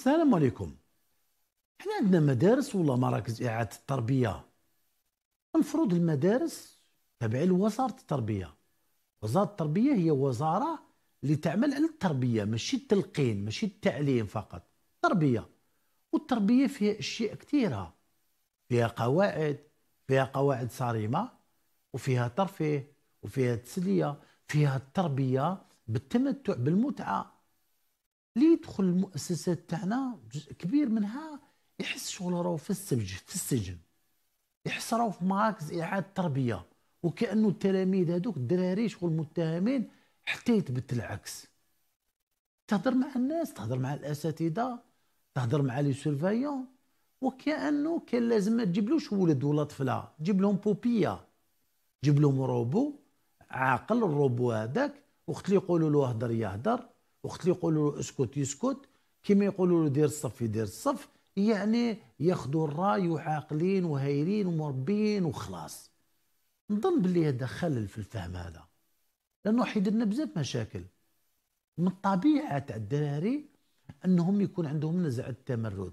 السلام عليكم احنا عندنا مدارس ولا مراكز اعاده التربيه المفروض المدارس تابع لوزاره التربيه وزاره التربيه هي وزاره اللي تعمل على التربيه ماشي التلقين ماشي التعليم فقط تربيه والتربيه فيها اشياء كثيره فيها قواعد فيها قواعد صارمه وفيها ترفيه وفيها تسليه فيها التربيه بالتمتع بالمتعه اللي يدخل المؤسسات تاعنا جزء كبير منها يحس شغل راهو في السجن في السجن يحس راهو في مراكز اعاده تربيه وكانه التلاميذ هذوك الدراري شغل متهمين حتى يثبت العكس تهضر مع الناس تهضر مع الاساتذه تهضر مع لي سيرفايون وكانه كان لازم ما تجيبلوش ولد ولا طفله تجيب لهم بوبيه تجيب لهم روبو عاقل الروبو هذاك وقت اللي يقولوا له اهدر يهدر وقت اللي يقولوا له اسكت يسكت كما يقولوا له دير الصف يدير الصف يعني ياخذوا الراي وعاقلين وهايرين ومربيين وخلاص نظن باللي هذا خلل في الفهم هذا لانه حيد لنا بزاف مشاكل من الطبيعه تاع الدراري انهم يكون عندهم نزع التمرد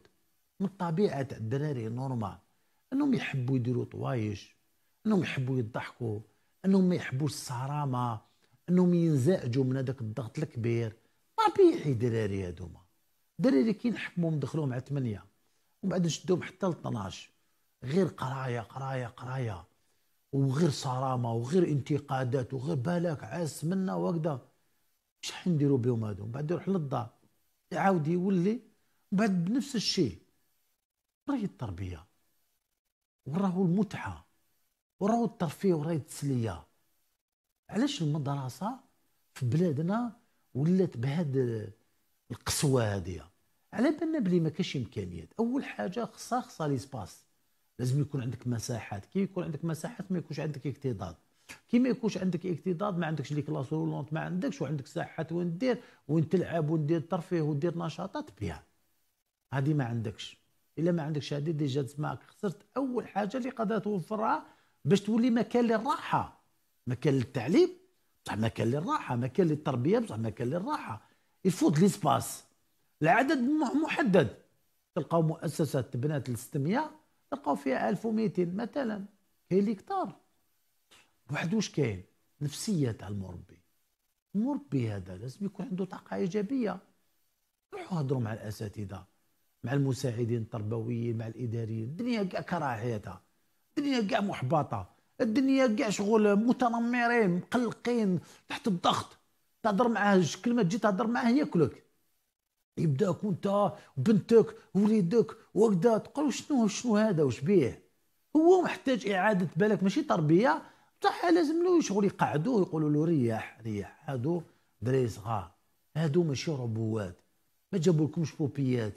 من الطبيعه تاع الدراري نورمال انهم يحبوا يديروا طوايش انهم يحبوا يضحكوا انهم ما يحبوش الصرامه انهم ينزعجوا من هذاك الضغط الكبير طبيعي دراري هادوما دراري كي نحكمهم ندخلوهم على 8 ومن بعد نشدوهم حتى ل 12 غير قرايه قرايه قرايه وغير صرامه وغير انتقادات وغير بالك عاس منا وهكذا شحال نديرو بهم هادو من بعد يروح للدار يعاود يولي من بعد بنفس الشيء راهي التربيه وراهو المتعه وراهو الترفيه وراهي التسليه علاش المدرسه في بلادنا ولات بهذا القسوه هذه على بالنا بلي ما كاش امكانيات اول حاجه خصها خصها ليسباس لازم يكون عندك مساحات كي يكون عندك مساحات ما يكونش عندك اكتضاد كي ما يكونش عندك اكتضاد ما عندكش لي كلاس رولونت ما عندكش وعندك ساحات وين دير وين تلعب دير ترفيه ودير نشاطات بها هادي ما عندكش الا ما عندكش هادي ديجا تسمع خسرت اول حاجه اللي قادره توفرها باش تولي مكان للراحه مكان للتعليم بصح مكان للراحه مكان للتربيه بصح مكان للراحه يفوت ليسباس العدد محدد تلقاو مؤسسه تبنات ل 600 تلقاو فيها 1200 مثلا كاين اللي كثار بوحدو واش كاين نفسيه تاع المربي المربي هذا لازم يكون عنده طاقه ايجابيه روحوا هضروا مع الاساتذه مع المساعدين التربويين مع الاداريين الدنيا كاع كراهيتها الدنيا كاع محبطه الدنيا كاع شغل متنمرين مقلقين تحت الضغط تهضر معاه كلمه تجي تهضر معاه ياكلك يبداك وانت وبنتك ووليدك وكذا تقول شنو شنو هذا وش بيه هو محتاج اعاده بالك ماشي تربيه بصح لازم له شغل يقعدوه يقولوا له ريح ريح هادو دراري صغار هادو ماشي ربوات ما جابولكمش بوبيات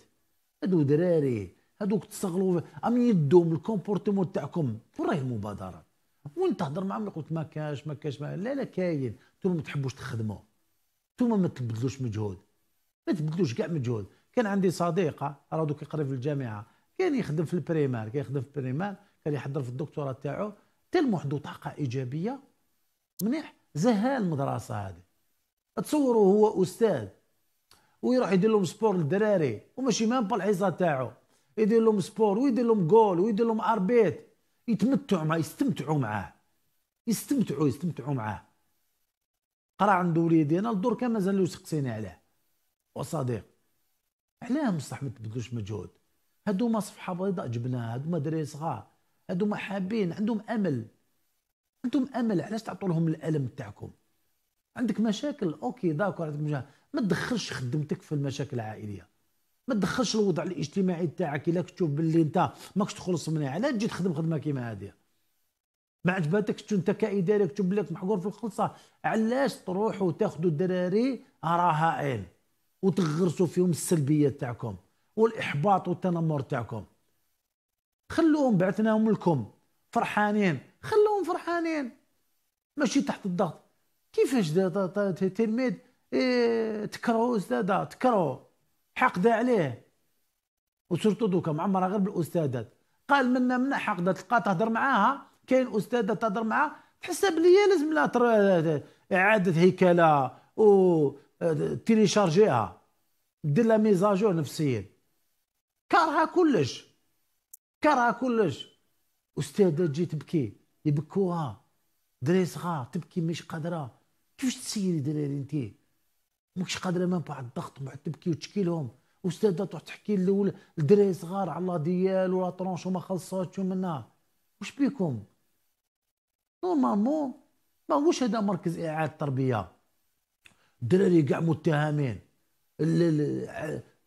هادو دراري هادوك تستغلوا ام يدوم الكومبورتمون تاعكم وراه مبادرات وانت تهضر معاهم يقول ما كاش ما كاش ما لا لا كاين انتم ما تحبوش تخدموا انتم ما تبذلوش مجهود ما تبذلوش كاع مجهود كان عندي صديقه راه دوك يقري في الجامعه كان يخدم في البريمار كان يخدم في البريمار كان يحضر في الدكتوراه تاعو تلمو وحده طاقه ايجابيه مليح زها المدرسه هذه تصوروا هو استاذ ويروح يدير لهم سبور للدراري وماشي مام با تاعو يدير لهم سبور ويدير لهم جول ويدير لهم اربيت يتمتعوا معاه يستمتعوا معاه يستمتعوا يستمتعوا معاه قرا عند وليدي انا الدور كان مازال يسقسيني عليه وصديق علاه مصح ما تبذلوش مجهود هادو ما صفحه بيضاء جبناها هادو ما دري صغار هادو ما حابين عندهم امل عندهم امل علاش تعطوا لهم الالم تاعكم عندك مشاكل اوكي داكور عندك مشاكل ما تدخلش خدمتك في المشاكل العائليه ما تدخلش الوضع الاجتماعي تاعك الا كتشوف باللي انت ماكش تخلص منها علاش تجي تخدم خدمه كيما هذه ما عجباتكش انت كاداري كتشوف باللي محقور في الخلصه علاش تروحوا تاخذوا الدراري رهائن وتغرسوا فيهم السلبيه تاعكم والاحباط والتنمر تاعكم خلوهم بعثناهم لكم فرحانين خلوهم فرحانين ماشي تحت الضغط كيفاش تلميذ إيه تكرهوا استاذه تكرهوا حقد عليه دوكا معمره غير بالاستاذات قال منا منا حقد تلقى تهضر معاها كاين استاذه تهضر معاها تحس بلي لازم لها اعاده هيكله و تيليشارجيها دير لها ميزاجور نفسيا كارها كلش كارها كلش استاذه تجي تبكي يبكوها دري صغار تبكي مش قادره كيفاش تسيري دراري انتي ماكش قادره ما بعد الضغط بعد تبكي وتشكي لهم استاذه تروح تحكي الاول لدراري صغار على لا ديال ولا طرونش وما خلصاتش ومنا واش بيكم نورمالمون ماهوش هذا مركز اعاده تربيه الدراري كاع متهمين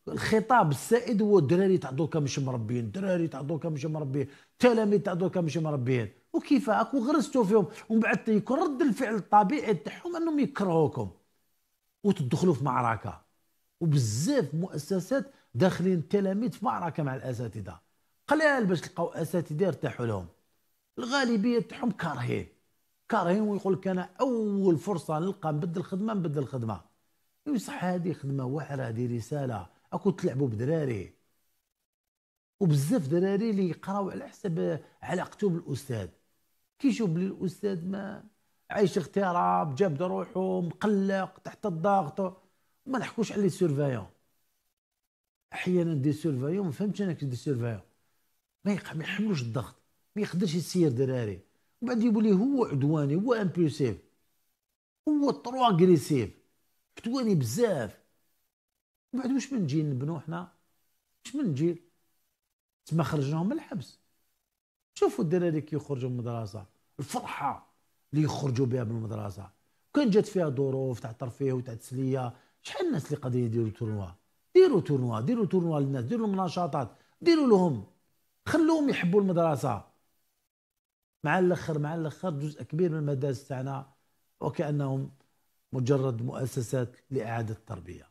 الخطاب السائد هو الدراري تاع دوكا مش مربيين الدراري تاع دوكا مش مربيين التلاميذ تاع دوكا مش مربيين وكيفاك وغرستو فيهم ومن بعد يكون رد الفعل الطبيعي تاعهم انهم يكرهوكم وتدخلوا في معركه وبزاف مؤسسات داخلين التلاميذ في معركه مع الاساتذه قلال باش تلقاو اساتذه يرتاحوا لهم الغالبيه تاعهم كارهين كارهين ويقول لك انا اول فرصه نلقى نبدل خدمه نبدل خدمه يصح هذه خدمه واعره هذه رساله اكو تلعبوا بدراري وبزاف دراري اللي يقراو على حسب علاقته بالاستاذ كي يشوف بلي الاستاذ ما عايش اغتراب جاب روحه مقلق تحت الضغط ما نحكوش على لي احيانا دي سيرفايون ما فهمتش انا كي دي سيرفايون ما يحملوش الضغط ما يقدرش يسير دراري وبعد بعد لي هو عدواني هو امبولسيف هو طرو اغريسيف عدواني بزاف وبعد بعد واش من جيل نبنو حنا واش من جيل تما خرجناهم من الحبس شوفوا الدراري كي يخرجوا من المدرسه الفرحه اللي يخرجوا بها من المدرسه كان جات فيها ظروف تاع ترفيه وتاع تسليه شحال الناس اللي قادرين يديروا تورنوا ديروا تورنوا ديروا تورنوا للناس ديروا لهم نشاطات ديروا لهم خلوهم يحبوا المدرسه مع الاخر مع الاخر جزء كبير من المدارس تاعنا وكانهم مجرد مؤسسات لاعاده التربيه